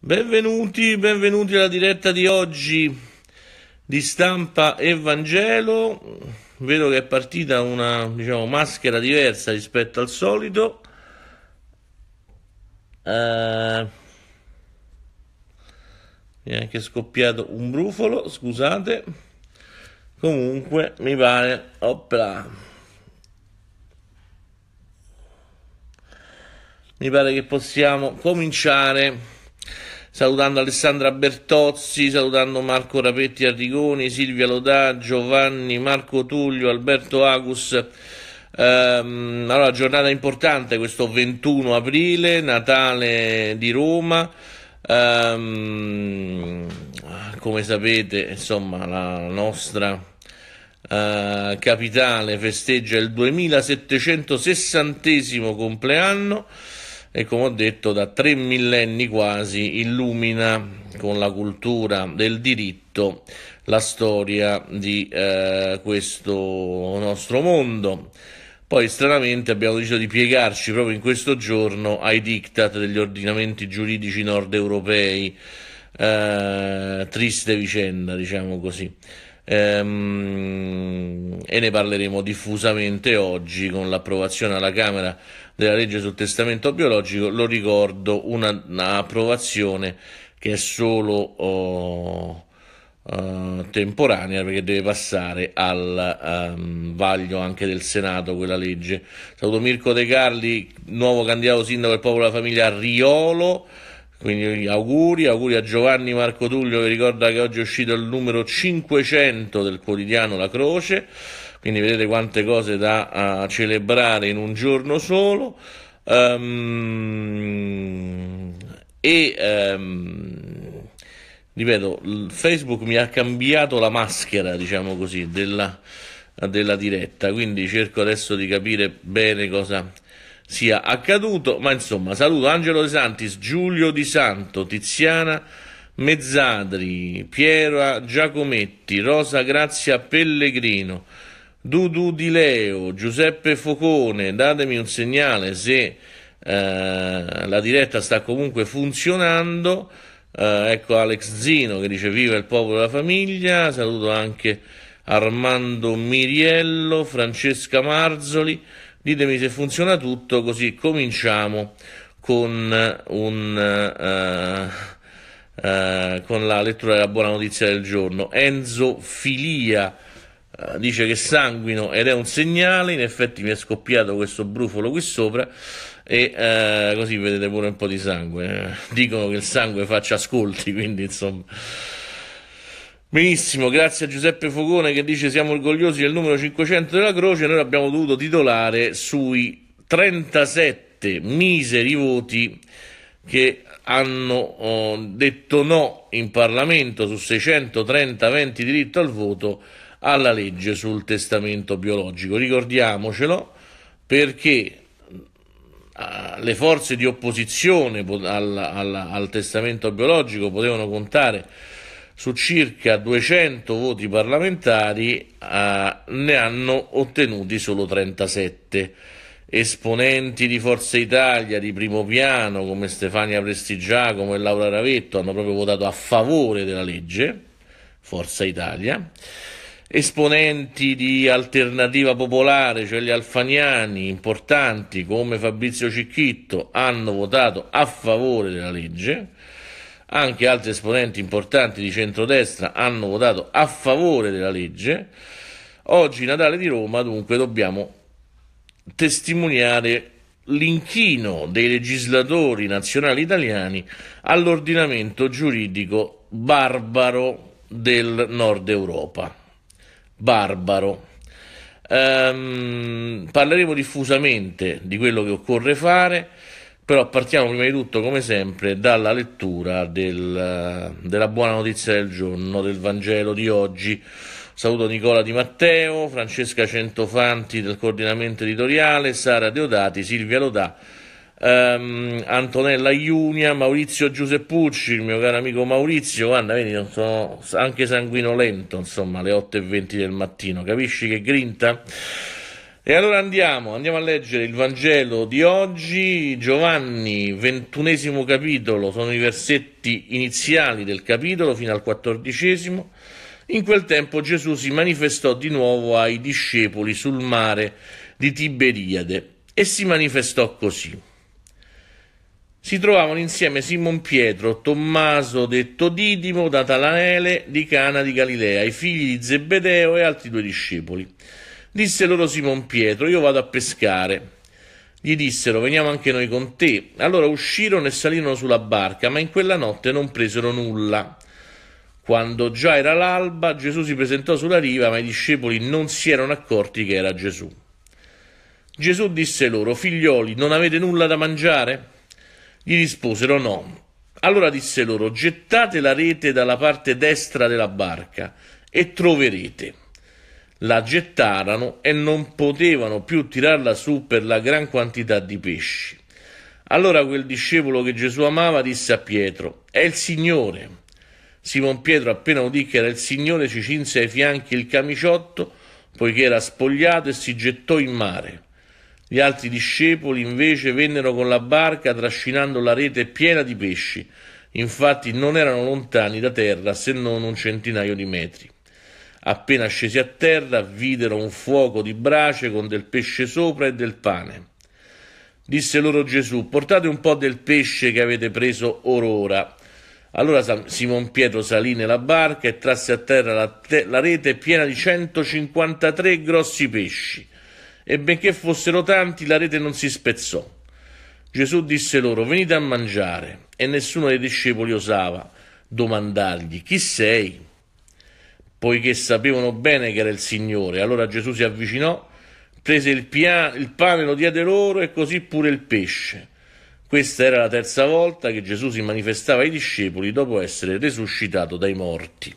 Benvenuti, benvenuti alla diretta di oggi di stampa Evangelo. Vedo che è partita una diciamo, maschera diversa rispetto al solito. Eh, mi è anche scoppiato un brufolo, scusate. Comunque mi pare... Opla. Mi pare che possiamo cominciare salutando Alessandra Bertozzi, salutando Marco Rapetti Arrigoni, Silvia Lodà, Giovanni, Marco Tullio, Alberto Agus. Ehm, allora, giornata importante questo 21 aprile, Natale di Roma. Ehm, come sapete, insomma, la nostra eh, capitale festeggia il 2760 compleanno e come ho detto da tre millenni quasi illumina con la cultura del diritto la storia di eh, questo nostro mondo. Poi stranamente abbiamo deciso di piegarci proprio in questo giorno ai diktat degli ordinamenti giuridici nord europei, eh, triste vicenda diciamo così ehm, e ne parleremo diffusamente oggi con l'approvazione alla Camera della legge sul testamento biologico, lo ricordo, un'approvazione una che è solo oh, uh, temporanea perché deve passare al um, vaglio anche del Senato quella legge. Saluto Mirko De Carli, nuovo candidato sindaco del popolo della famiglia Riolo. Quindi auguri, auguri a Giovanni Marco Tullio che ricorda che oggi è uscito il numero 500 del quotidiano La Croce, quindi vedete quante cose da uh, celebrare in un giorno solo. Um, e um, ripeto, Facebook mi ha cambiato la maschera, diciamo così, della, della diretta, quindi cerco adesso di capire bene cosa sia accaduto, ma insomma saluto Angelo De Santis, Giulio Di Santo, Tiziana Mezzadri, Piera Giacometti, Rosa Grazia Pellegrino, Dudu Di Leo, Giuseppe Focone, datemi un segnale se eh, la diretta sta comunque funzionando. Eh, ecco Alex Zino che dice viva il popolo e la famiglia, saluto anche Armando Miriello, Francesca Marzoli ditemi se funziona tutto così cominciamo con, un, uh, uh, con la lettura della buona notizia del giorno Enzo Filia uh, dice che sanguino ed è un segnale in effetti mi è scoppiato questo brufolo qui sopra e così vedete pure un po' di sangue dicono che il sangue faccia ascolti quindi insomma Benissimo, grazie a Giuseppe Fogone che dice siamo orgogliosi del numero 500 della Croce, noi abbiamo dovuto titolare sui 37 miseri voti che hanno oh, detto no in Parlamento su 630 venti diritto al voto alla legge sul testamento biologico. Ricordiamocelo perché ah, le forze di opposizione al, al, al testamento biologico potevano contare su circa 200 voti parlamentari eh, ne hanno ottenuti solo 37. Esponenti di Forza Italia di primo piano come Stefania Prestigiacomo e Laura Ravetto hanno proprio votato a favore della legge Forza Italia. Esponenti di Alternativa Popolare, cioè gli alfaniani importanti come Fabrizio Cicchitto, hanno votato a favore della legge anche altri esponenti importanti di centrodestra hanno votato a favore della legge. Oggi Natale di Roma dunque dobbiamo testimoniare l'inchino dei legislatori nazionali italiani all'ordinamento giuridico barbaro del nord Europa. Barbaro. Ehm, parleremo diffusamente di quello che occorre fare, però partiamo prima di tutto, come sempre, dalla lettura del, della buona notizia del giorno, del Vangelo di oggi. Saluto Nicola Di Matteo, Francesca Centofanti del coordinamento editoriale, Sara Deodati, Silvia Lodà, ehm, Antonella Iunia, Maurizio Giuseppucci, il mio caro amico Maurizio. Guarda, vedi, sono anche sanguinolento, insomma, alle 8.20 del mattino. Capisci che grinta? E allora andiamo, andiamo, a leggere il Vangelo di oggi, Giovanni, ventunesimo capitolo, sono i versetti iniziali del capitolo fino al quattordicesimo. In quel tempo Gesù si manifestò di nuovo ai discepoli sul mare di Tiberiade e si manifestò così. Si trovavano insieme Simon Pietro, Tommaso detto Didimo, da di Cana di Galilea, i figli di Zebedeo e altri due discepoli. Disse loro Simon Pietro, io vado a pescare. Gli dissero, veniamo anche noi con te. Allora uscirono e salirono sulla barca, ma in quella notte non presero nulla. Quando già era l'alba, Gesù si presentò sulla riva, ma i discepoli non si erano accorti che era Gesù. Gesù disse loro, figlioli, non avete nulla da mangiare? Gli risposero no. Allora disse loro, gettate la rete dalla parte destra della barca e troverete la gettarono e non potevano più tirarla su per la gran quantità di pesci. Allora quel discepolo che Gesù amava disse a Pietro, è il Signore. Simon Pietro appena udì che era il Signore ci cinse ai fianchi il camiciotto, poiché era spogliato e si gettò in mare. Gli altri discepoli invece vennero con la barca trascinando la rete piena di pesci, infatti non erano lontani da terra se non un centinaio di metri. Appena scesi a terra, videro un fuoco di brace con del pesce sopra e del pane. Disse loro Gesù, portate un po' del pesce che avete preso orora. Allora Simon Pietro salì nella barca e trasse a terra la, te- la rete piena di 153 grossi pesci. E benché fossero tanti, la rete non si spezzò. Gesù disse loro, venite a mangiare. E nessuno dei discepoli osava domandargli, chi sei? poiché sapevano bene che era il Signore. Allora Gesù si avvicinò, prese il, pia- il pane, lo diede loro e così pure il pesce. Questa era la terza volta che Gesù si manifestava ai discepoli dopo essere risuscitato dai morti.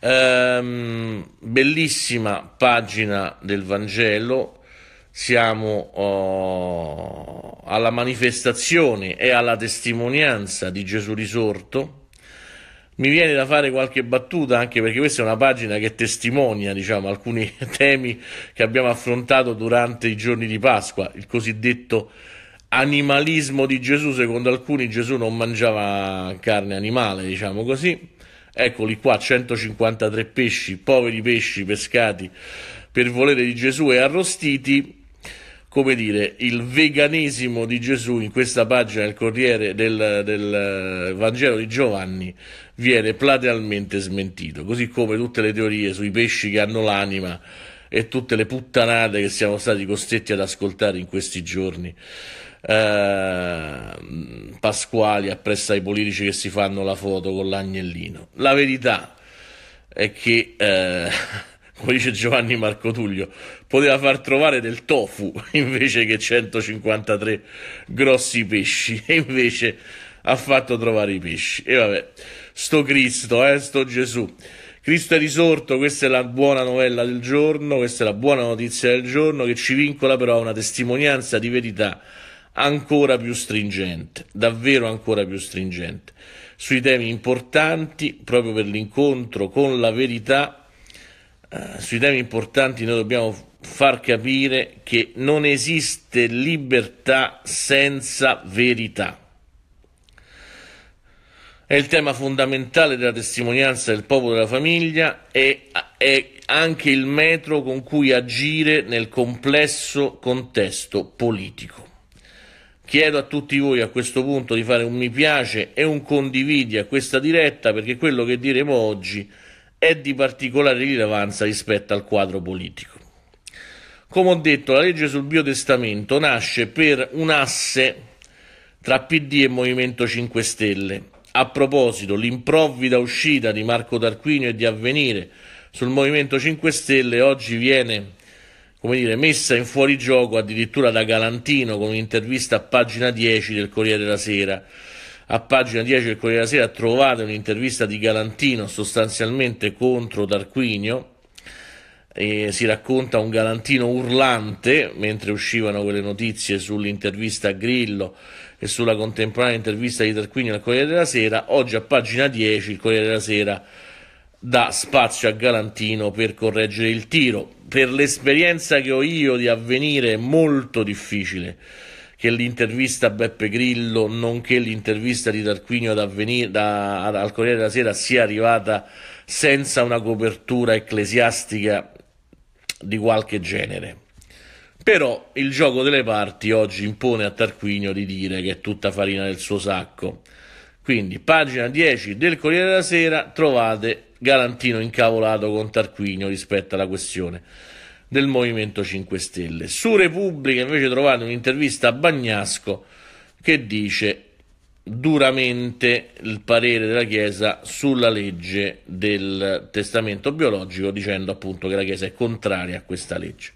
Ehm, bellissima pagina del Vangelo, siamo oh, alla manifestazione e alla testimonianza di Gesù risorto mi viene da fare qualche battuta anche perché questa è una pagina che testimonia diciamo, alcuni temi che abbiamo affrontato durante i giorni di Pasqua, il cosiddetto animalismo di Gesù, secondo alcuni Gesù non mangiava carne animale, diciamo così. Eccoli qua, 153 pesci, poveri pesci pescati per volere di Gesù e arrostiti. Come dire, il veganesimo di Gesù in questa pagina del Corriere del, del eh, Vangelo di Giovanni viene platealmente smentito, così come tutte le teorie sui pesci che hanno l'anima e tutte le puttanate che siamo stati costretti ad ascoltare in questi giorni. Uh, pasquali appresso ai politici che si fanno la foto con l'agnellino. La verità è che, uh, come dice Giovanni Marco Tullio, poteva far trovare del tofu invece che 153 grossi pesci, e invece ha fatto trovare i pesci. E vabbè sto Cristo, eh, sto Gesù. Cristo è risorto, questa è la buona novella del giorno, questa è la buona notizia del giorno che ci vincola però a una testimonianza di verità ancora più stringente, davvero ancora più stringente, sui temi importanti, proprio per l'incontro con la verità, eh, sui temi importanti noi dobbiamo far capire che non esiste libertà senza verità è il tema fondamentale della testimonianza del popolo della famiglia e è anche il metro con cui agire nel complesso contesto politico. Chiedo a tutti voi a questo punto di fare un mi piace e un condividi a questa diretta perché quello che diremo oggi è di particolare rilevanza rispetto al quadro politico. Come ho detto, la legge sul biotestamento nasce per un asse tra PD e Movimento 5 Stelle a proposito, l'improvvida uscita di Marco Tarquinio e di Avvenire sul Movimento 5 Stelle oggi viene come dire, messa in fuorigioco addirittura da Galantino con un'intervista a pagina 10 del Corriere della Sera. A pagina 10 del Corriere della Sera trovate un'intervista di Galantino sostanzialmente contro Tarquinio. E si racconta un Galantino urlante mentre uscivano quelle notizie sull'intervista a Grillo e sulla contemporanea intervista di Tarquini al Corriere della Sera, oggi a pagina 10 il Corriere della Sera dà spazio a Galantino per correggere il tiro. Per l'esperienza che ho io di avvenire è molto difficile che l'intervista a Beppe Grillo, nonché l'intervista di Tarquinio ad avvenire, da, ad, al Corriere della Sera sia arrivata senza una copertura ecclesiastica di qualche genere. Però il gioco delle parti oggi impone a Tarquinio di dire che è tutta farina del suo sacco. Quindi, pagina 10 del Corriere della Sera, trovate Galantino incavolato con Tarquinio rispetto alla questione del Movimento 5 Stelle. Su Repubblica invece trovate un'intervista a Bagnasco che dice duramente il parere della Chiesa sulla legge del testamento biologico, dicendo appunto che la Chiesa è contraria a questa legge.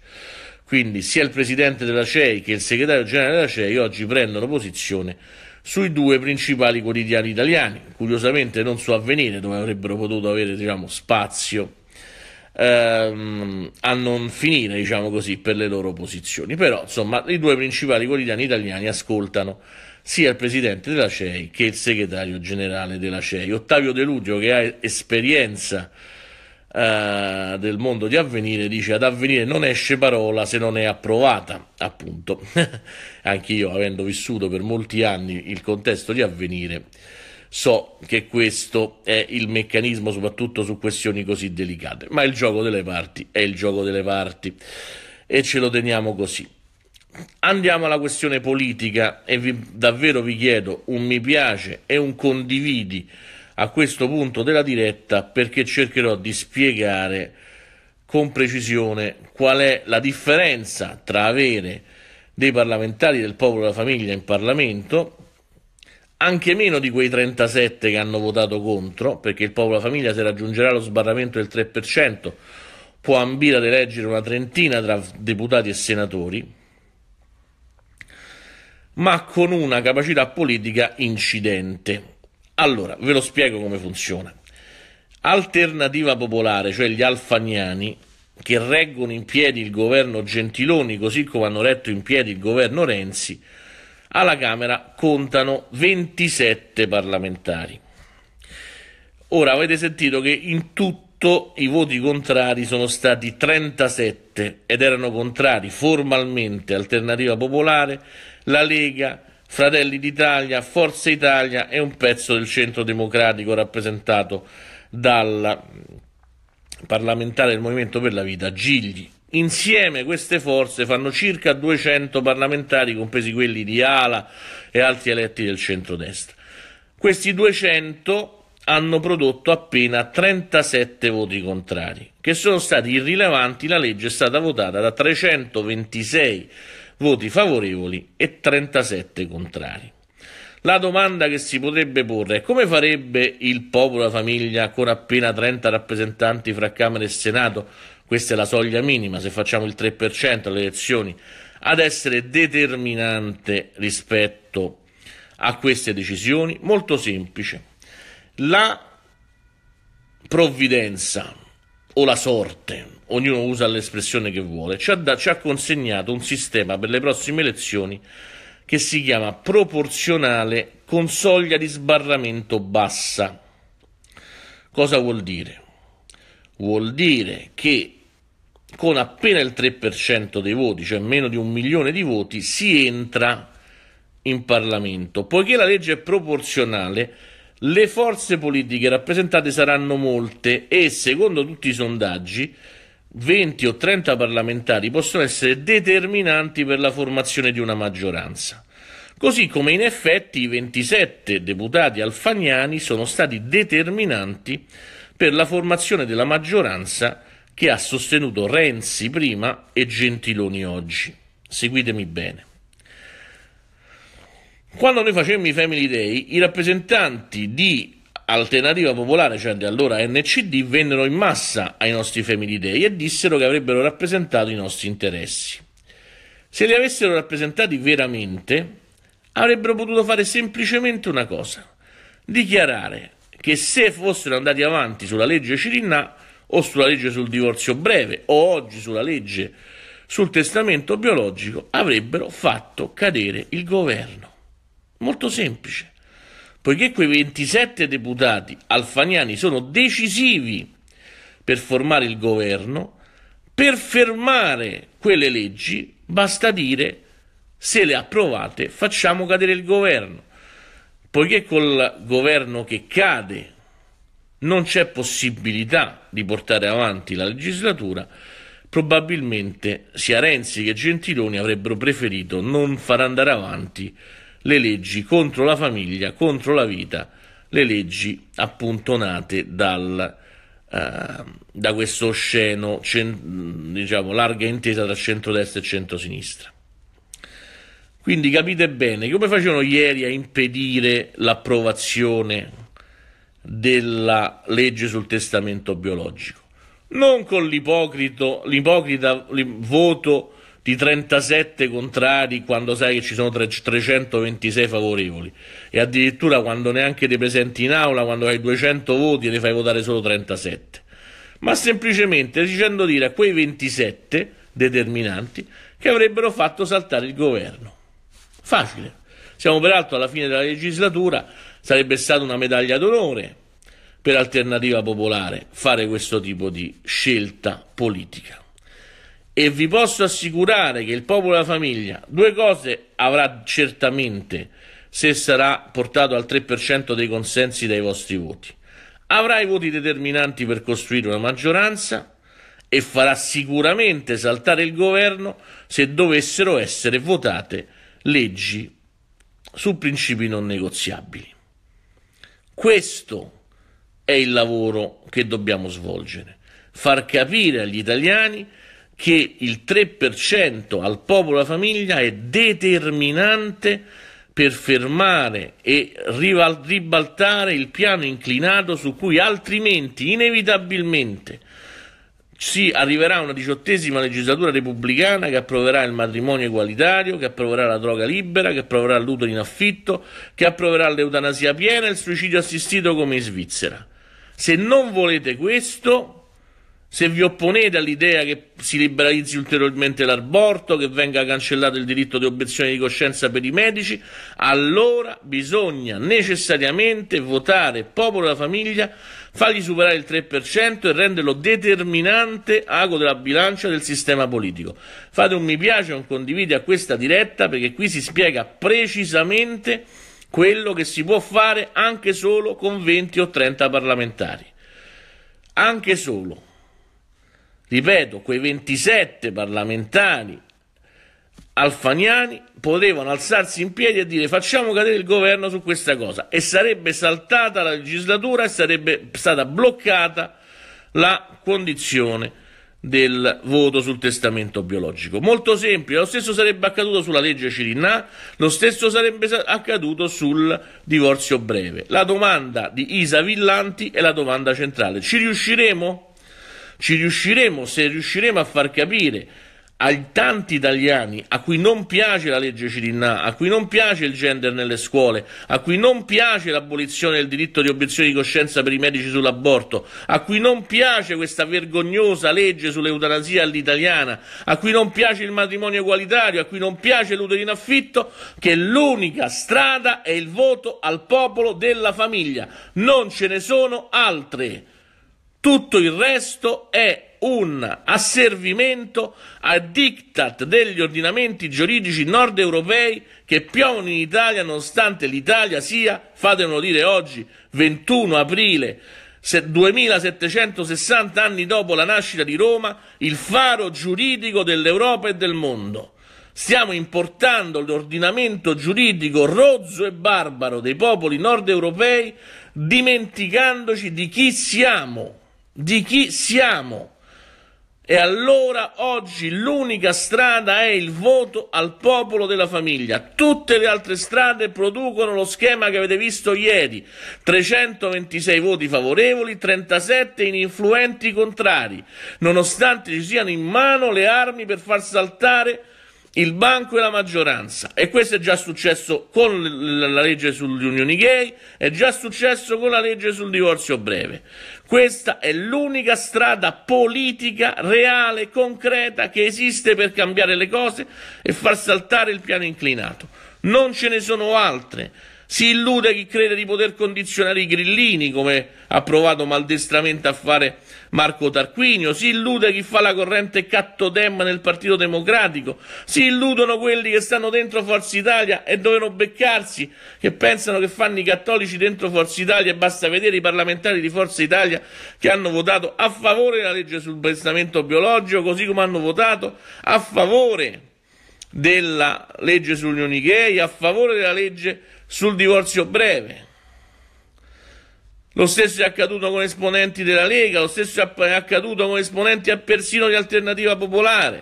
Quindi sia il presidente della CEI che il segretario generale della CEI oggi prendono posizione sui due principali quotidiani italiani, curiosamente non su Avvenire dove avrebbero potuto avere diciamo, spazio ehm, a non finire diciamo così, per le loro posizioni, però insomma i due principali quotidiani italiani ascoltano sia il presidente della CEI che il segretario generale della CEI. Ottavio De Luglio che ha esperienza eh, del mondo di avvenire dice ad avvenire non esce parola se non è approvata appunto anche io avendo vissuto per molti anni il contesto di avvenire so che questo è il meccanismo soprattutto su questioni così delicate ma il gioco delle parti è il gioco delle parti e ce lo teniamo così Andiamo alla questione politica e vi, davvero vi chiedo un mi piace e un condividi a questo punto della diretta perché cercherò di spiegare con precisione qual è la differenza tra avere dei parlamentari del popolo della famiglia in Parlamento, anche meno di quei 37 che hanno votato contro, perché il popolo della famiglia se raggiungerà lo sbarramento del 3%, può ambire ad eleggere una trentina tra deputati e senatori, ma con una capacità politica incidente allora, ve lo spiego come funziona. Alternativa Popolare, cioè gli alfagnani, che reggono in piedi il governo Gentiloni, così come hanno retto in piedi il governo Renzi, alla Camera contano 27 parlamentari. Ora avete sentito che in tutto i voti contrari sono stati 37 ed erano contrari formalmente Alternativa Popolare, la Lega, Fratelli d'Italia, Forza Italia e un pezzo del centro democratico rappresentato dal parlamentare del Movimento per la Vita Gigli. Insieme queste forze fanno circa 200 parlamentari, compresi quelli di Ala e altri eletti del centrodestra. Questi 200 hanno prodotto appena 37 voti contrari, che sono stati irrilevanti. La legge è stata votata da 326 voti favorevoli e 37 contrari. La domanda che si potrebbe porre è come farebbe il popolo, la famiglia, con appena 30 rappresentanti fra Camera e Senato, questa è la soglia minima, se facciamo il 3% alle elezioni, ad essere determinante rispetto a queste decisioni? Molto semplice. La provvidenza o la sorte ognuno usa l'espressione che vuole, ci ha, da, ci ha consegnato un sistema per le prossime elezioni che si chiama proporzionale con soglia di sbarramento bassa. Cosa vuol dire? Vuol dire che con appena il 3% dei voti, cioè meno di un milione di voti, si entra in Parlamento. Poiché la legge è proporzionale, le forze politiche rappresentate saranno molte e, secondo tutti i sondaggi, 20 o 30 parlamentari possono essere determinanti per la formazione di una maggioranza. Così come in effetti i 27 deputati alfagnani sono stati determinanti per la formazione della maggioranza che ha sostenuto Renzi prima e Gentiloni oggi. Seguitemi bene. Quando noi facemmo i Family Day, i rappresentanti di Alternativa Popolare, cioè di allora NCD, vennero in massa ai nostri Family Day e dissero che avrebbero rappresentato i nostri interessi. Se li avessero rappresentati veramente, avrebbero potuto fare semplicemente una cosa, dichiarare che se fossero andati avanti sulla legge Cirinna o sulla legge sul divorzio breve o oggi sulla legge sul testamento biologico, avrebbero fatto cadere il governo. Molto semplice poiché quei 27 deputati alfaniani sono decisivi per formare il governo, per fermare quelle leggi basta dire se le approvate facciamo cadere il governo, poiché col governo che cade non c'è possibilità di portare avanti la legislatura, probabilmente sia Renzi che Gentiloni avrebbero preferito non far andare avanti le leggi contro la famiglia, contro la vita, le leggi appunto nate dal, eh, da questo osceno, cen- diciamo, larga intesa tra centrodestra e centrosinistra. Quindi capite bene come facevano ieri a impedire l'approvazione della legge sul testamento biologico, non con l'ipocrita voto di 37 contrari quando sai che ci sono 326 favorevoli e addirittura quando neanche ti presenti in aula, quando hai 200 voti e ne fai votare solo 37, ma semplicemente dicendo dire a quei 27 determinanti che avrebbero fatto saltare il governo. Facile. Siamo peraltro alla fine della legislatura, sarebbe stata una medaglia d'onore per Alternativa Popolare fare questo tipo di scelta politica e vi posso assicurare che il popolo e la famiglia due cose avrà certamente se sarà portato al 3% dei consensi dai vostri voti. Avrà i voti determinanti per costruire una maggioranza e farà sicuramente saltare il governo se dovessero essere votate leggi su principi non negoziabili. Questo è il lavoro che dobbiamo svolgere, far capire agli italiani che il 3% al popolo e alla famiglia è determinante per fermare e ribaltare il piano inclinato su cui altrimenti inevitabilmente si arriverà a una diciottesima legislatura repubblicana che approverà il matrimonio egualitario, che approverà la droga libera, che approverà l'utero in affitto, che approverà l'eutanasia piena e il suicidio assistito come in Svizzera. Se non volete questo, se vi opponete all'idea che si liberalizzi ulteriormente l'aborto, che venga cancellato il diritto di obiezione di coscienza per i medici, allora bisogna necessariamente votare popolo della famiglia, fargli superare il 3% e renderlo determinante ago della bilancia del sistema politico. Fate un mi piace e un condividi a questa diretta perché qui si spiega precisamente quello che si può fare anche solo con 20 o 30 parlamentari. Anche solo ripeto, quei 27 parlamentari alfaniani potevano alzarsi in piedi e dire facciamo cadere il governo su questa cosa e sarebbe saltata la legislatura e sarebbe stata bloccata la condizione del voto sul testamento biologico. Molto semplice, lo stesso sarebbe accaduto sulla legge Cirinà, lo stesso sarebbe accaduto sul divorzio breve. La domanda di Isa Villanti è la domanda centrale. Ci riusciremo? Ci riusciremo se riusciremo a far capire ai tanti italiani a cui non piace la legge Cirinna, a cui non piace il gender nelle scuole, a cui non piace l'abolizione del diritto di obiezione di coscienza per i medici sull'aborto, a cui non piace questa vergognosa legge sull'eutanasia all'italiana, a cui non piace il matrimonio egualitario, a cui non piace l'utero in affitto, che l'unica strada è il voto al popolo della famiglia. Non ce ne sono altre. Tutto il resto è un asservimento a diktat degli ordinamenti giuridici nord europei che piovono in Italia nonostante l'Italia sia, fatemelo dire oggi, 21 aprile 2760 anni dopo la nascita di Roma, il faro giuridico dell'Europa e del mondo. Stiamo importando l'ordinamento giuridico rozzo e barbaro dei popoli nord europei dimenticandoci di chi siamo di chi siamo. E allora oggi l'unica strada è il voto al popolo della famiglia. Tutte le altre strade producono lo schema che avete visto ieri. 326 voti favorevoli, 37 ininfluenti contrari, nonostante ci siano in mano le armi per far saltare il banco e la maggioranza. E questo è già successo con la legge sulle unioni gay, è già successo con la legge sul divorzio breve. Questa è l'unica strada politica reale, concreta che esiste per cambiare le cose e far saltare il piano inclinato. Non ce ne sono altre. Si illude chi crede di poter condizionare i grillini, come ha provato maldestramente a fare Marco Tarquinio. Si illude chi fa la corrente cattodemma nel Partito Democratico. Si illudono quelli che stanno dentro Forza Italia e dovevano beccarsi, che pensano che fanno i cattolici dentro Forza Italia e basta vedere i parlamentari di Forza Italia che hanno votato a favore della legge sul testamento biologico, così come hanno votato a favore della legge sull'Unione unioni gay, a favore della legge sul divorzio breve. Lo stesso è accaduto con esponenti della Lega, lo stesso è accaduto con esponenti persino di Alternativa Popolare.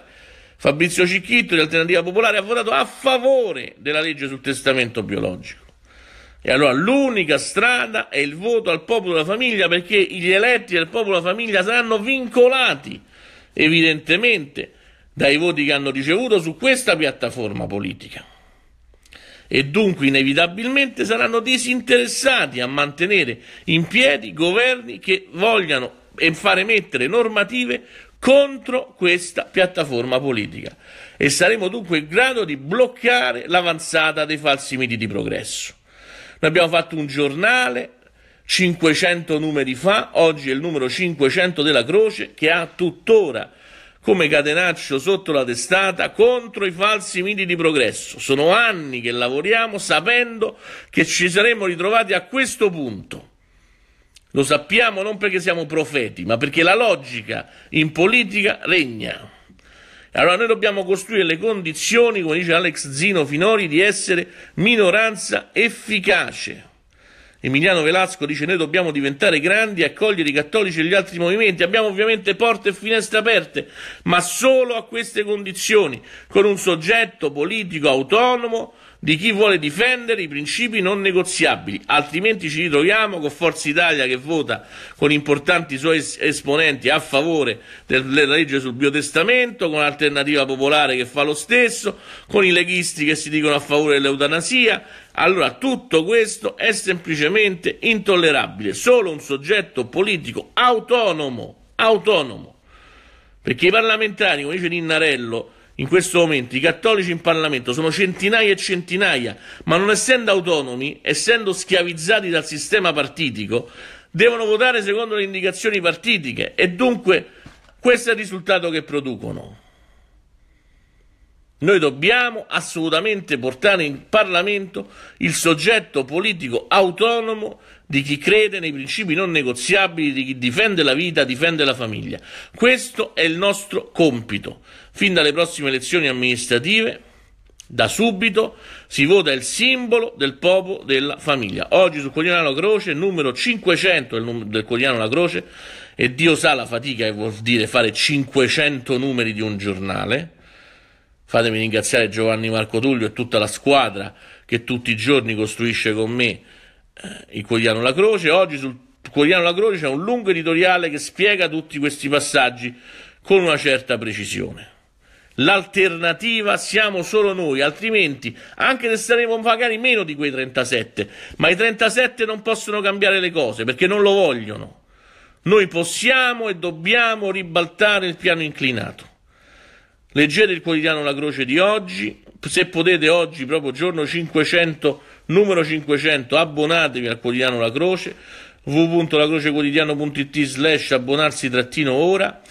Fabrizio Cicchitto di Alternativa Popolare ha votato a favore della legge sul testamento biologico. E allora l'unica strada è il voto al popolo della famiglia perché gli eletti del popolo della famiglia saranno vincolati evidentemente dai voti che hanno ricevuto su questa piattaforma politica e dunque inevitabilmente saranno disinteressati a mantenere in piedi governi che vogliano fare mettere normative contro questa piattaforma politica e saremo dunque in grado di bloccare l'avanzata dei falsi miti di progresso. Noi abbiamo fatto un giornale 500 numeri fa, oggi è il numero 500 della Croce che ha tuttora come catenaccio sotto la testata contro i falsi miti di progresso. Sono anni che lavoriamo sapendo che ci saremmo ritrovati a questo punto. Lo sappiamo non perché siamo profeti, ma perché la logica in politica regna. Allora noi dobbiamo costruire le condizioni, come dice Alex Zino Finori, di essere minoranza efficace. Emiliano Velasco dice noi dobbiamo diventare grandi, e accogliere i cattolici e gli altri movimenti, abbiamo ovviamente porte e finestre aperte, ma solo a queste condizioni, con un soggetto politico autonomo di chi vuole difendere i principi non negoziabili, altrimenti ci ritroviamo con Forza Italia che vota con importanti suoi esponenti a favore della legge sul biotestamento, con Alternativa Popolare che fa lo stesso, con i leghisti che si dicono a favore dell'eutanasia. Allora tutto questo è semplicemente intollerabile. Solo un soggetto politico autonomo, autonomo, perché i parlamentari, come dice Ninnarello, in questo momento i cattolici in Parlamento sono centinaia e centinaia, ma non essendo autonomi, essendo schiavizzati dal sistema partitico, devono votare secondo le indicazioni partitiche e dunque questo è il risultato che producono. Noi dobbiamo assolutamente portare in Parlamento il soggetto politico autonomo di chi crede nei principi non negoziabili, di chi difende la vita, difende la famiglia. Questo è il nostro compito. Fin dalle prossime elezioni amministrative, da subito, si vota il simbolo del popolo della famiglia. Oggi sul quotidiano La Croce, numero 500 del, num- del quotidiano La Croce, e Dio sa la fatica che vuol dire fare 500 numeri di un giornale. Fatemi ringraziare Giovanni Marco Tullio e tutta la squadra che tutti i giorni costruisce con me eh, il quotidiano La Croce. Oggi sul quotidiano La Croce c'è un lungo editoriale che spiega tutti questi passaggi con una certa precisione. L'alternativa siamo solo noi, altrimenti anche se saremo magari meno di quei 37, ma i 37 non possono cambiare le cose perché non lo vogliono. Noi possiamo e dobbiamo ribaltare il piano inclinato. Leggete il quotidiano La Croce di oggi, se potete oggi, proprio giorno 500, numero 500, abbonatevi al quotidiano La Croce, www.lacrocequotidiano.it slash abbonarsi trattino ora.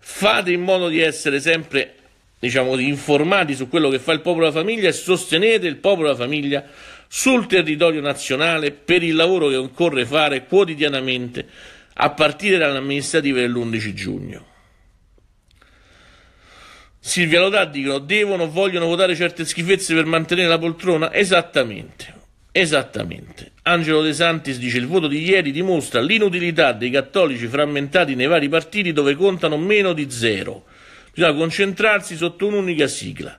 Fate in modo di essere sempre diciamo così, informati su quello che fa il popolo della famiglia e sostenete il popolo della famiglia sul territorio nazionale per il lavoro che occorre fare quotidianamente a partire dall'amministrativa dell'11 giugno. Silvia Lodà dicono devono, o vogliono votare certe schifezze per mantenere la poltrona? Esattamente, esattamente. Angelo De Santis dice il voto di ieri dimostra l'inutilità dei cattolici frammentati nei vari partiti dove contano meno di zero Bisogna concentrarsi sotto un'unica sigla.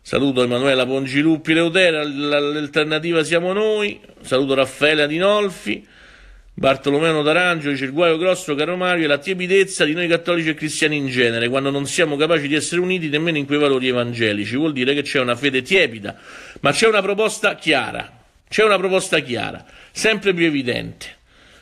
Saluto Emanuela Pongiluppi Leutera, l'alternativa siamo noi, saluto Raffaele Adinolfi, Bartolomeo D'Arangio, il Guaio Grosso, Caro Mario e la tiepidezza di noi cattolici e cristiani in genere, quando non siamo capaci di essere uniti nemmeno in quei valori evangelici. Vuol dire che c'è una fede tiepida, ma c'è una proposta chiara, c'è una proposta chiara, sempre più evidente.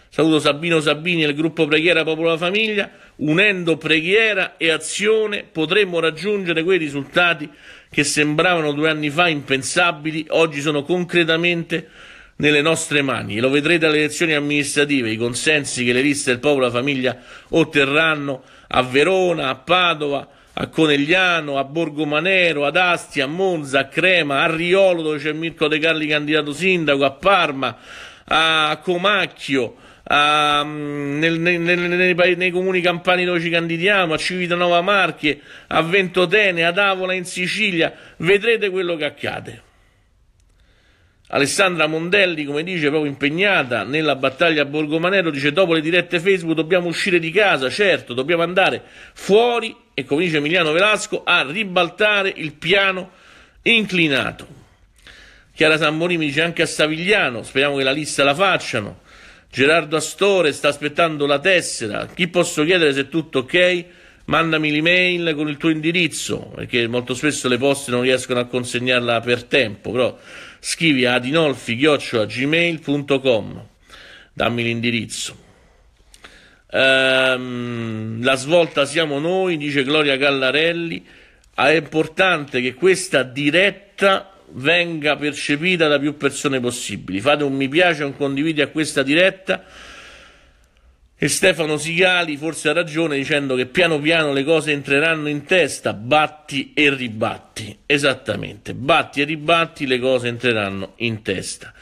Saluto Sabino Sabini e il gruppo Preghiera Popolo Famiglia, unendo preghiera e azione potremmo raggiungere quei risultati che sembravano due anni fa impensabili, oggi sono concretamente nelle nostre mani. E lo vedrete alle elezioni amministrative, i consensi che le liste del popolo e la famiglia otterranno a Verona, a Padova, a Conegliano, a Borgo Manero, ad Asti, a Monza, a Crema, a Riolo dove c'è Mirko De Carli candidato sindaco, a Parma, a Comacchio, a, ehm, nel, nel, nei, nei, nei, comuni campani dove ci candidiamo, a Civitanova Marche, a Ventotene, ad Avola in Sicilia, vedrete quello che accade. Alessandra Mondelli, come dice, proprio impegnata nella battaglia a Borgomanero, dice dopo le dirette Facebook dobbiamo uscire di casa, certo, dobbiamo andare fuori e come dice Emiliano Velasco a ribaltare il piano inclinato. Chiara Samborini dice anche a Savigliano, speriamo che la lista la facciano. Gerardo Astore sta aspettando la tessera. Chi posso chiedere se è tutto ok? Mandami l'email con il tuo indirizzo, perché molto spesso le poste non riescono a consegnarla per tempo, però scrivi adinolfi-gmail.com. Dammi l'indirizzo. Ehm, la svolta siamo noi, dice Gloria Gallarelli. Ah, è importante che questa diretta venga percepita da più persone possibili. Fate un mi piace, un condividi a questa diretta. E Stefano Sigali forse ha ragione dicendo che piano piano le cose entreranno in testa, batti e ribatti. Esattamente, batti e ribatti, le cose entreranno in testa.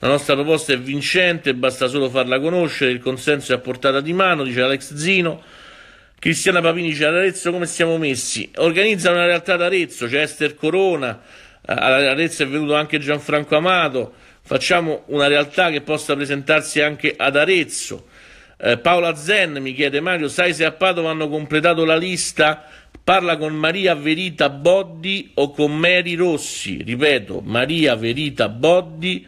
La nostra proposta è vincente, basta solo farla conoscere, il consenso è a portata di mano, dice Alex Zino. Cristiana Papini dice ad Arezzo come siamo messi? Organizza una realtà ad Arezzo, c'è Ester Corona, eh, alla Arezzo è venuto anche Gianfranco Amato, facciamo una realtà che possa presentarsi anche ad Arezzo. Eh, Paola Zen mi chiede Mario, sai se a Padova hanno completato la lista? Parla con Maria Verita Boddi o con Mary Rossi. Ripeto, Maria Verita Boddi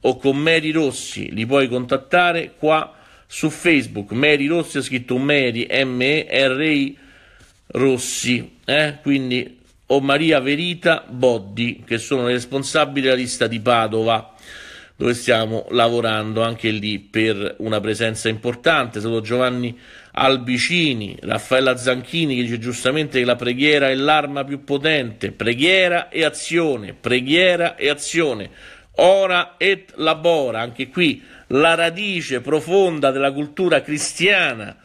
o con Mary Rossi. Li puoi contattare qua su Facebook. Mary Rossi ha scritto Mary, M-E-R-I Rossi. Eh? Quindi o Maria Verita Boddi, che sono responsabili della lista di Padova, dove stiamo lavorando anche lì per una presenza importante. Saluto Giovanni Albicini, Raffaella Zanchini, che dice giustamente che la preghiera è l'arma più potente. Preghiera e azione, preghiera e azione. Ora et labora, anche qui la radice profonda della cultura cristiana.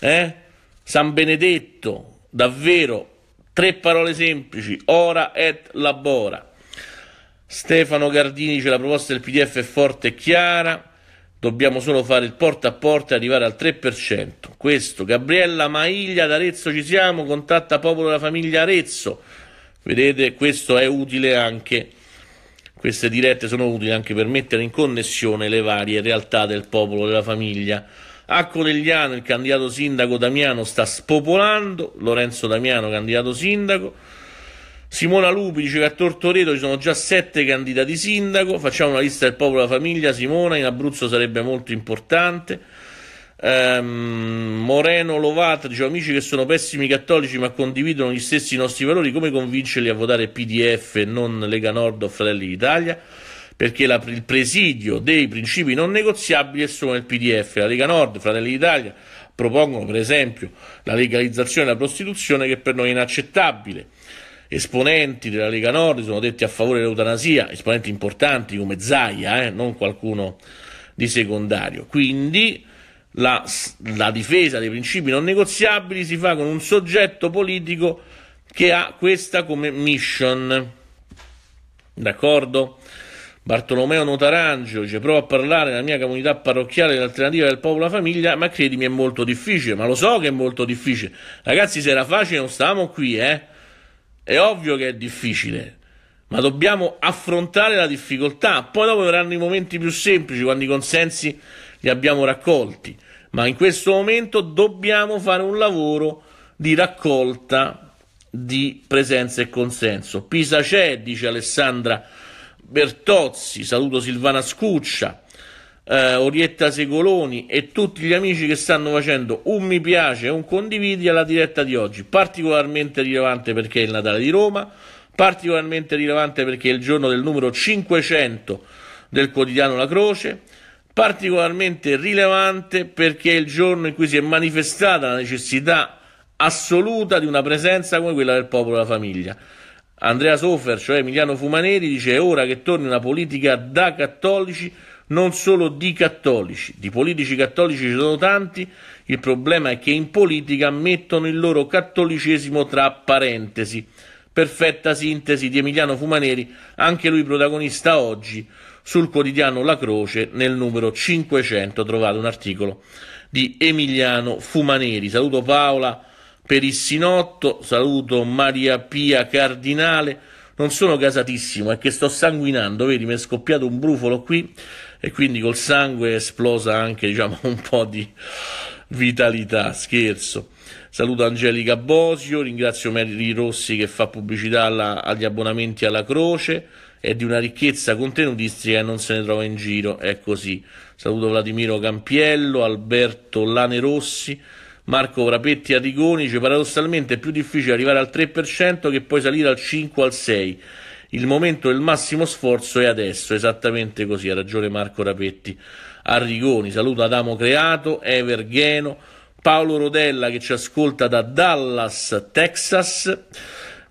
Eh? San Benedetto, davvero Tre parole semplici, ora et labora. Stefano Gardini dice la proposta del PDF è forte e chiara, dobbiamo solo fare il porta a porta e arrivare al 3%. Questo, Gabriella Maiglia d'Arezzo ci siamo, contatta Popolo della Famiglia Arezzo. Vedete, questo è utile anche, queste dirette sono utili anche per mettere in connessione le varie realtà del popolo della famiglia. Arezzo. A Conegliano il candidato sindaco Damiano sta spopolando, Lorenzo Damiano candidato sindaco. Simona Lupi dice che a Tortoreto ci sono già sette candidati sindaco, facciamo una lista del popolo e della famiglia, Simona in Abruzzo sarebbe molto importante. Ehm, Moreno Lovato dice amici che sono pessimi cattolici ma condividono gli stessi nostri valori, come convincerli a votare PDF e non Lega Nord o Fratelli d'Italia? perché la, il presidio dei principi non negoziabili è solo nel PDF. La Lega Nord, Fratelli d'Italia propongono per esempio la legalizzazione della prostituzione che per noi è inaccettabile. Esponenti della Lega Nord sono detti a favore dell'eutanasia, esponenti importanti come Zaia, eh, non qualcuno di secondario. Quindi la, la difesa dei principi non negoziabili si fa con un soggetto politico che ha questa come mission. D'accordo? Bartolomeo Notarangio, dice provo a parlare nella mia comunità parrocchiale dell'alternativa del popolo alla famiglia, ma credimi è molto difficile, ma lo so che è molto difficile. Ragazzi, se era facile non stavamo qui, eh? È ovvio che è difficile, ma dobbiamo affrontare la difficoltà. Poi dopo verranno i momenti più semplici, quando i consensi li abbiamo raccolti, ma in questo momento dobbiamo fare un lavoro di raccolta di presenza e consenso. Pisa c'è, dice Alessandra Bertozzi, saluto Silvana Scuccia, eh, Orietta Segoloni e tutti gli amici che stanno facendo un mi piace e un condividi alla diretta di oggi, particolarmente rilevante perché è il Natale di Roma, particolarmente rilevante perché è il giorno del numero 500 del quotidiano La Croce, particolarmente rilevante perché è il giorno in cui si è manifestata la necessità assoluta di una presenza come quella del popolo e della famiglia. Andrea Soffer, cioè Emiliano Fumaneri, dice è ora che torni una politica da cattolici, non solo di cattolici. Di politici cattolici ci sono tanti, il problema è che in politica mettono il loro cattolicesimo tra parentesi. Perfetta sintesi di Emiliano Fumaneri, anche lui protagonista oggi sul quotidiano La Croce nel numero 500 trovate un articolo di Emiliano Fumaneri. Saluto Paola per il Sinotto, saluto Maria Pia Cardinale, non sono casatissimo, è che sto sanguinando, vedi, mi è scoppiato un brufolo qui e quindi col sangue è esplosa anche, diciamo, un po' di vitalità, scherzo. Saluto Angelica Bosio, ringrazio Mary Rossi che fa pubblicità alla, agli abbonamenti alla Croce, è di una ricchezza contenutistica e non se ne trova in giro, è così. Saluto Vladimiro Campiello, Alberto Lane Rossi, Marco Rapetti Arrigoni dice paradossalmente è più difficile arrivare al 3% che poi salire al 5 al 6. Il momento del massimo sforzo è adesso, esattamente così, ha ragione Marco Rapetti. Arrigoni, Saluto Adamo Creato, Evergheno, Paolo Rodella che ci ascolta da Dallas, Texas.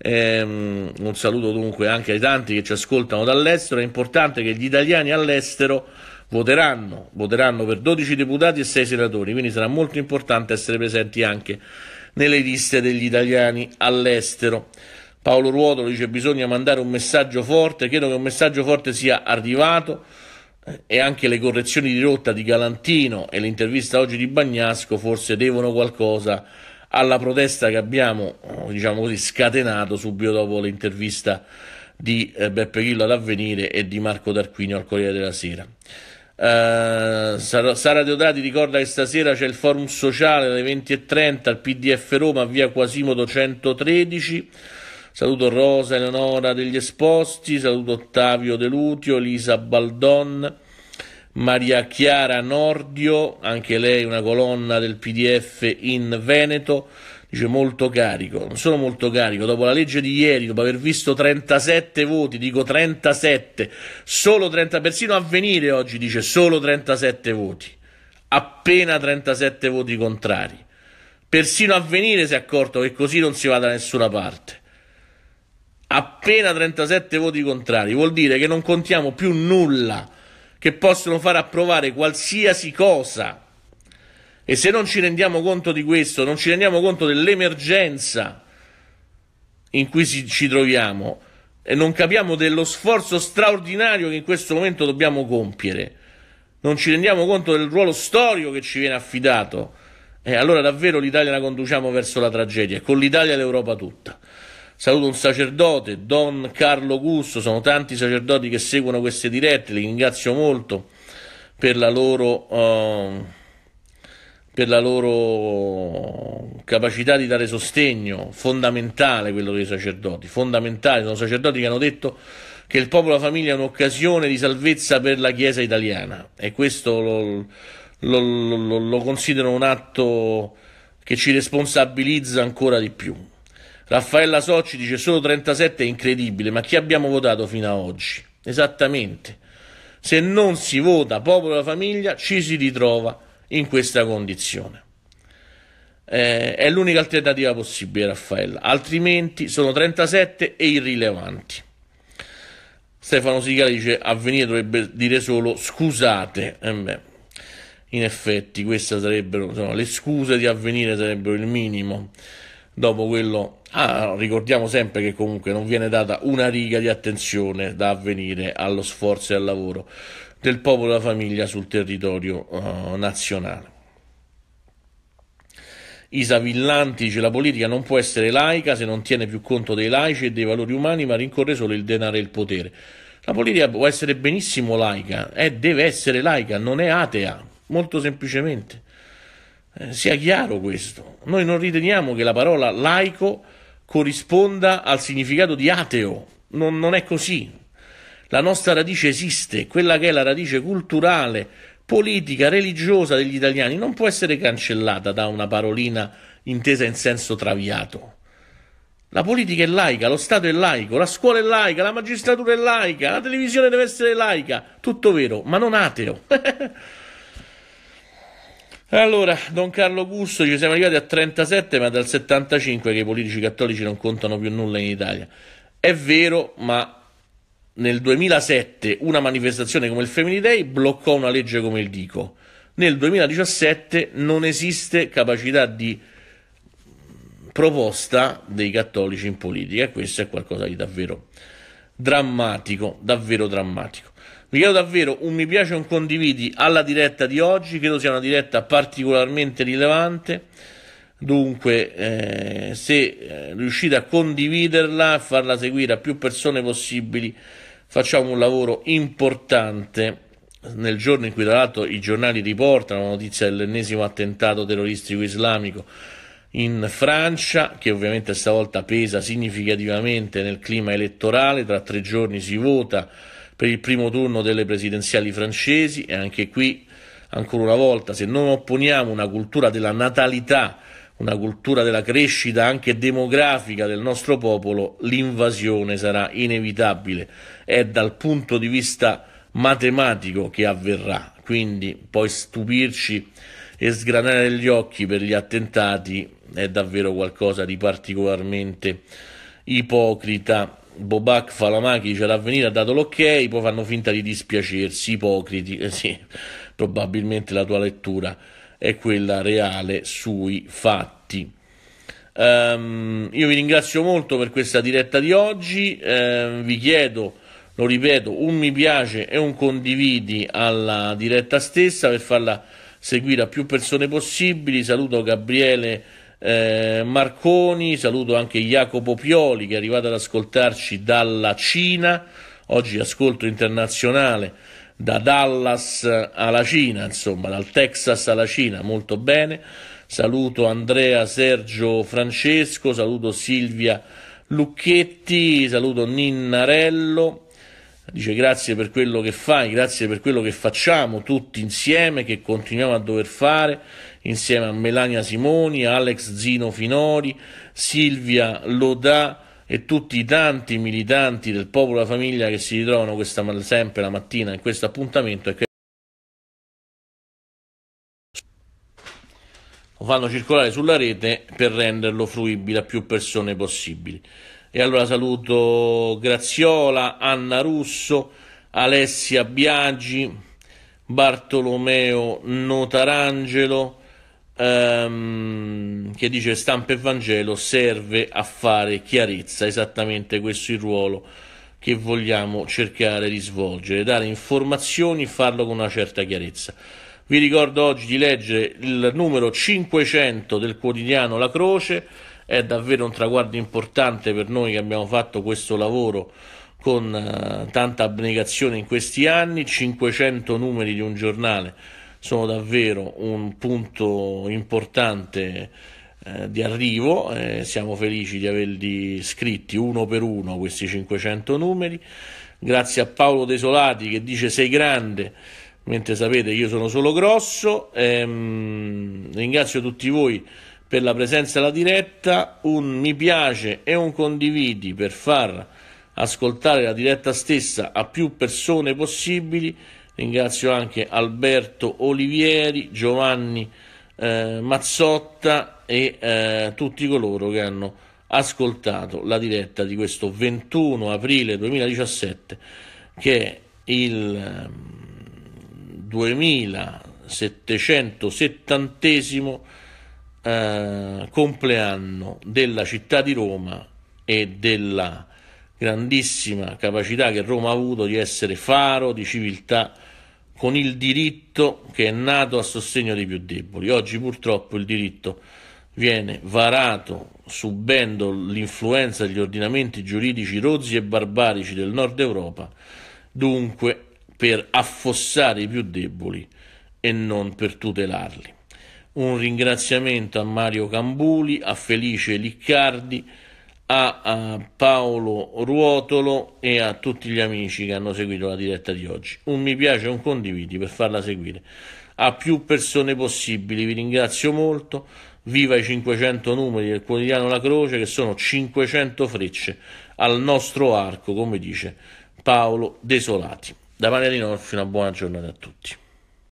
Ehm, un saluto dunque anche ai tanti che ci ascoltano dall'estero. È importante che gli italiani all'estero voteranno, voteranno per 12 deputati e 6 senatori, quindi sarà molto importante essere presenti anche nelle liste degli italiani all'estero. Paolo Ruotolo dice bisogna mandare un messaggio forte, credo che un messaggio forte sia arrivato eh, e anche le correzioni di rotta di Galantino e l'intervista oggi di Bagnasco forse devono qualcosa alla protesta che abbiamo eh, diciamo così, scatenato subito dopo l'intervista di eh, Beppe Chillo all'Avvenire e di Marco Tarquinio al Corriere della Sera. Uh, Sara Deodati ricorda che stasera c'è il forum sociale alle 20.30 al PDF Roma via Quasimodo 113. Saluto Rosa Eleonora degli Esposti, saluto Ottavio De Lutio, Lisa Baldon, Maria Chiara Nordio, anche lei una colonna del PDF in Veneto dice molto carico, non sono molto carico, dopo la legge di ieri, dopo aver visto 37 voti, dico 37, solo 30, persino avvenire oggi dice solo 37 voti, appena 37 voti contrari, persino avvenire si è accorto che così non si va da nessuna parte. Appena 37 voti contrari vuol dire che non contiamo più nulla che possono far approvare qualsiasi cosa e se non ci rendiamo conto di questo, non ci rendiamo conto dell'emergenza in cui ci troviamo e non capiamo dello sforzo straordinario che in questo momento dobbiamo compiere, non ci rendiamo conto del ruolo storico che ci viene affidato, e allora davvero l'Italia la conduciamo verso la tragedia, e con l'Italia l'Europa tutta. Saluto un sacerdote, Don Carlo Gusto, sono tanti sacerdoti che seguono queste dirette, li ringrazio molto per la loro... Uh per la loro capacità di dare sostegno, fondamentale quello dei sacerdoti, fondamentale, sono sacerdoti che hanno detto che il popolo e la famiglia è un'occasione di salvezza per la Chiesa italiana e questo lo, lo, lo, lo considero un atto che ci responsabilizza ancora di più. Raffaella Socci dice solo 37 è incredibile, ma chi abbiamo votato fino ad oggi? Esattamente. Se non si vota popolo e la famiglia ci si ritrova in questa condizione. Eh, è l'unica alternativa possibile, Raffaella, altrimenti sono 37 e irrilevanti. Stefano Sigali dice: Avvenire dovrebbe dire solo scusate. Eh beh, in effetti, queste sarebbero insomma, le scuse di avvenire, sarebbero il minimo. Dopo quello, ah, ricordiamo sempre che comunque non viene data una riga di attenzione da avvenire allo sforzo e al lavoro del popolo e della famiglia sul territorio uh, nazionale. Isa Villanti dice la politica non può essere laica se non tiene più conto dei laici e dei valori umani ma rincorre solo il denaro e il potere. La politica può essere benissimo laica e eh, deve essere laica, non è atea, molto semplicemente. Eh, sia chiaro questo. Noi non riteniamo che la parola laico corrisponda al significato di ateo, non, non è così. La nostra radice esiste, quella che è la radice culturale, politica, religiosa degli italiani non può essere cancellata da una parolina intesa in senso traviato. La politica è laica, lo Stato è laico, la scuola è laica, la magistratura è laica, la televisione deve essere laica, tutto vero, ma non ateo. allora, Don Carlo Gusto, ci siamo arrivati a 37, ma dal 75 che i politici cattolici non contano più nulla in Italia. È vero, ma nel 2007 una manifestazione come il Family Day bloccò una legge come il Dico. Nel 2017 non esiste capacità di proposta dei cattolici in politica e questo è qualcosa di davvero drammatico, davvero drammatico. Vi chiedo davvero un mi piace e un condividi alla diretta di oggi, credo sia una diretta particolarmente rilevante. Dunque, eh, se eh, riuscite a condividerla, e farla seguire a più persone possibili, facciamo un lavoro importante nel giorno in cui tra l'altro i giornali riportano la notizia dell'ennesimo attentato terroristico islamico in Francia, che ovviamente stavolta pesa significativamente nel clima elettorale, tra tre giorni si vota per il primo turno delle presidenziali francesi e anche qui, ancora una volta, se non opponiamo una cultura della natalità una cultura della crescita anche demografica del nostro popolo, l'invasione sarà inevitabile. È dal punto di vista matematico che avverrà, quindi poi stupirci e sgranare gli occhi per gli attentati è davvero qualcosa di particolarmente ipocrita. Bobak Falamaki ce l'ha ha dato l'ok, poi fanno finta di dispiacersi, ipocriti, eh sì, probabilmente la tua lettura è quella reale sui fatti. Um, io vi ringrazio molto per questa diretta di oggi, um, vi chiedo, lo ripeto, un mi piace e un condividi alla diretta stessa per farla seguire a più persone possibili. Saluto Gabriele eh, Marconi, saluto anche Jacopo Pioli che è arrivato ad ascoltarci dalla Cina, oggi ascolto internazionale da Dallas alla Cina, insomma, dal Texas alla Cina, molto bene. Saluto Andrea Sergio Francesco, saluto Silvia Lucchetti, saluto Ninnarello. Dice grazie per quello che fai, grazie per quello che facciamo tutti insieme, che continuiamo a dover fare insieme a Melania Simoni, Alex Zino Finori, Silvia Lodà e tutti i tanti militanti del popolo e famiglia che si ritrovano questa, sempre la mattina in questo appuntamento e che lo fanno circolare sulla rete per renderlo fruibile a più persone possibili. E allora saluto Graziola, Anna Russo, Alessia Biagi, Bartolomeo Notarangelo, um, che dice stampa e Vangelo serve a fare chiarezza, esattamente questo è il ruolo che vogliamo cercare di svolgere, dare informazioni e farlo con una certa chiarezza. Vi ricordo oggi di leggere il numero 500 del quotidiano La Croce, è davvero un traguardo importante per noi che abbiamo fatto questo lavoro con uh, tanta abnegazione in questi anni, 500 numeri di un giornale sono davvero un punto importante eh, di arrivo, eh, siamo felici di averli scritti uno per uno questi 500 numeri, grazie a Paolo Desolati che dice sei grande, mentre sapete io sono solo grosso, ehm, ringrazio tutti voi per la presenza alla diretta, un mi piace e un condividi per far ascoltare la diretta stessa a più persone possibili ringrazio anche Alberto Olivieri, Giovanni eh, Mazzotta e eh, tutti coloro che hanno ascoltato la diretta di questo 21 aprile 2017 che è il 2770 ehm, eh, compleanno della città di Roma e della città grandissima capacità che Roma ha avuto di essere faro di civiltà con il diritto che è nato a sostegno dei più deboli. Oggi purtroppo il diritto viene varato subendo l'influenza degli ordinamenti giuridici rozzi e barbarici del nord Europa, dunque per affossare i più deboli e non per tutelarli. Un ringraziamento a Mario Cambuli, a Felice Liccardi, a, a Paolo Ruotolo e a tutti gli amici che hanno seguito la diretta di oggi. Un mi piace e un condividi per farla seguire a più persone possibili. Vi ringrazio molto. Viva i 500 numeri del quotidiano La Croce che sono 500 frecce al nostro arco, come dice Paolo Desolati. Da Maria Di Norfi una buona giornata a tutti.